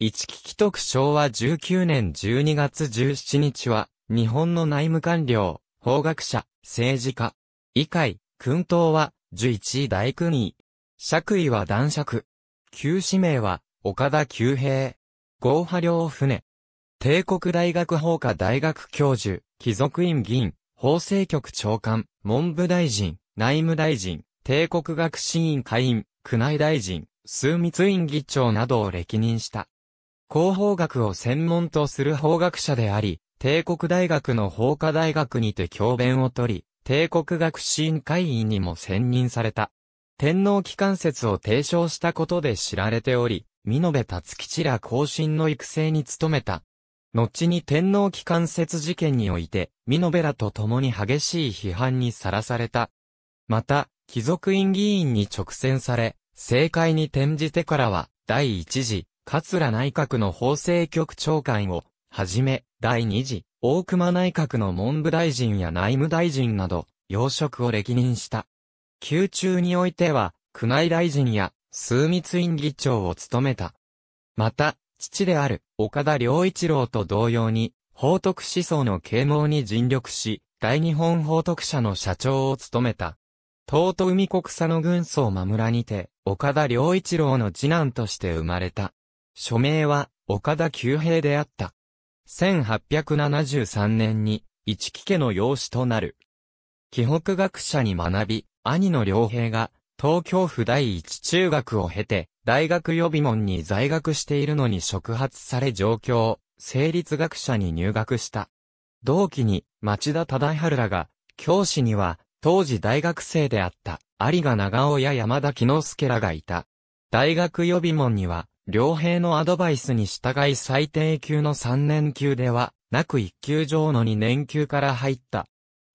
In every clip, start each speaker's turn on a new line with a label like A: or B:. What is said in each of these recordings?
A: 一木既徳昭和19年12月17日は、日本の内務官僚、法学者、政治家。以会、君党は、11位大君位。爵位は男爵。旧氏名は、岡田久平。合派両船。帝国大学法科大学教授、貴族院議員、法制局長官、文部大臣、内務大臣、帝国学士院会員、宮内大臣、枢密院議長などを歴任した。広報学を専門とする法学者であり、帝国大学の法科大学にて教鞭を取り、帝国学士会員にも選任された。天皇機関説を提唱したことで知られており、美延達吉ら後進の育成に努めた。後に天皇機関説事件において、美延らと共に激しい批判にさらされた。また、貴族院議員に直選され、政界に転じてからは、第一次、桂内閣の法制局長官を、はじめ、第二次、大熊内閣の文部大臣や内務大臣など、要職を歴任した。宮中においては、宮内大臣や、枢密院議長を務めた。また、父である、岡田良一郎と同様に、法徳思想の啓蒙に尽力し、大日本法徳社の社長を務めた。東都海国佐の軍曹真村にて、岡田良一郎の次男として生まれた。署名は、岡田久平であった。1873年に、一木家の養子となる。紀北学者に学び、兄の良平が、東京府第一中学を経て、大学予備門に在学しているのに触発され上京、成立学者に入学した。同期に、町田忠春らが、教師には、当時大学生であった、有賀長尾や山田木之助らがいた。大学予備門には、両兵のアドバイスに従い最低級の3年級では、なく1級上の2年級から入った。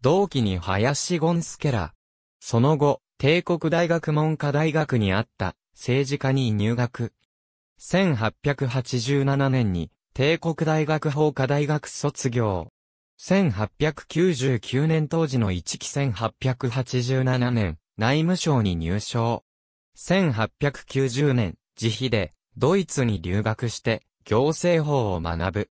A: 同期に林ゴンスケラ。その後、帝国大学文科大学にあった、政治家に入学。1887年に、帝国大学法科大学卒業。1899年当時の1期1887年、内務省に入省。1890年、自費で、ドイツに留学して、行政法を学ぶ。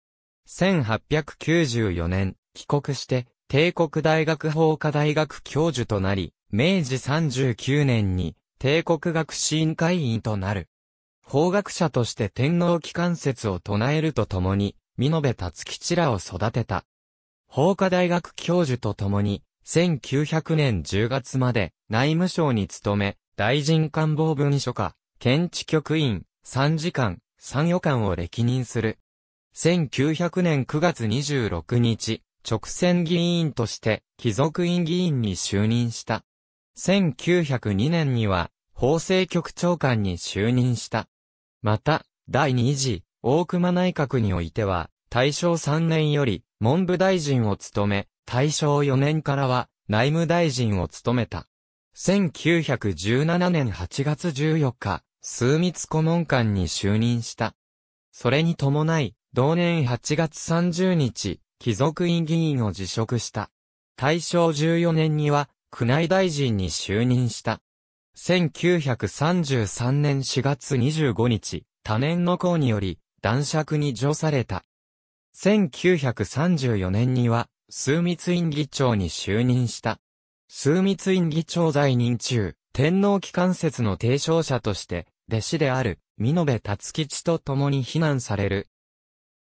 A: 1894年、帰国して、帝国大学法科大学教授となり、明治39年に、帝国学士院会員となる。法学者として天皇機関説を唱えるとともに、見延達吉らを育てた。法科大学教授とともに、1900年10月まで内務省に勤め、大臣官房文書課、検知局員、三時官、三余官を歴任する。1900年9月26日、直線議員として貴族院議員に就任した。1902年には法制局長官に就任した。また、第二次大熊内閣においては、大正3年より文部大臣を務め、大正4年からは内務大臣を務めた。1917年8月14日、枢密顧問官に就任した。それに伴い、同年8月30日、貴族院議員を辞職した。大正14年には、宮内大臣に就任した。1933年4月25日、多年の功により、男爵に除された。1934年には、枢密院議長に就任した。枢密院議長在任中、天皇機関説の提唱者として、弟子である、美延達吉と共に非難される。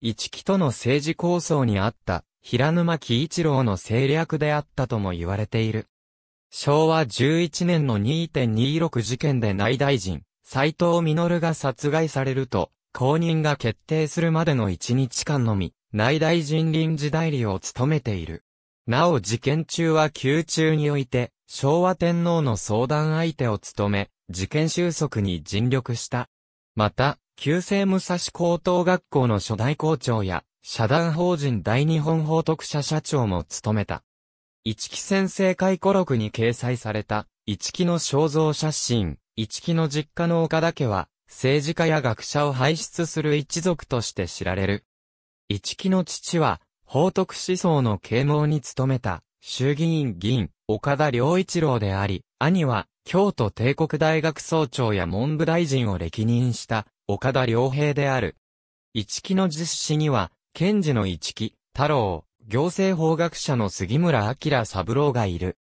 A: 一木との政治構想にあった、平沼喜一郎の政略であったとも言われている。昭和11年の2.26事件で内大臣、斎藤実が殺害されると、公認が決定するまでの1日間のみ、内大臣臨時代理を務めている。なお事件中は宮中において、昭和天皇の相談相手を務め、事件収束に尽力した。また、旧制武蔵高等学校の初代校長や、社団法人大日本法徳社社長も務めた。一木先生回顧録に掲載された、一木の肖像写真、一木の実家の岡田家は、政治家や学者を輩出する一族として知られる。一木の父は、法徳思想の啓蒙に努めた、衆議院議員、岡田良一郎であり、兄は、京都帝国大学総長や文部大臣を歴任した岡田良平である。一期の実施には、賢治の一期、太郎、行政法学者の杉村明三郎がいる。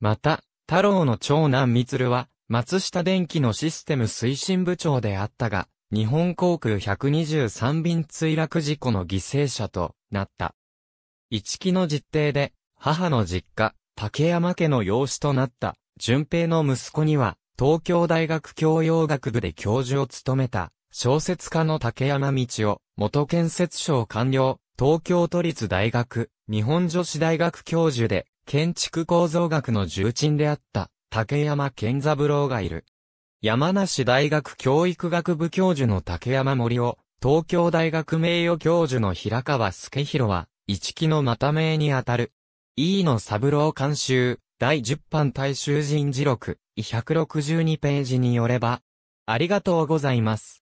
A: また、太郎の長男鶴は、松下電機のシステム推進部長であったが、日本航空123便墜落事故の犠牲者となった。一期の実定で、母の実家、竹山家の養子となった。淳平の息子には、東京大学教養学部で教授を務めた、小説家の竹山道夫、元建設省官僚、東京都立大学、日本女子大学教授で、建築構造学の重鎮であった、竹山健三郎がいる。山梨大学教育学部教授の竹山森夫、東京大学名誉教授の平川助弘は、一期のまた名にあたる。E の三郎監修、第10版大衆人事録、162ページによれば、ありがとうございます。